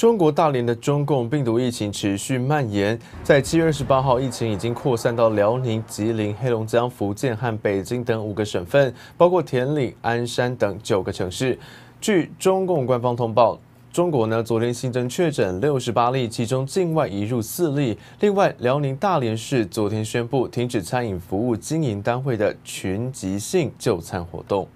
中国大连的中共病毒疫情持续蔓延，在七月二十八号，疫情已经扩散到辽宁、吉林、黑龙江、福建和北京等五个省份，包括田岭、鞍山等九个城市。据中共官方通报，中国呢昨天新增确诊六十八例，其中境外移入四例。另外，辽宁大连市昨天宣布停止餐饮服务经营单位的群集性就餐活动。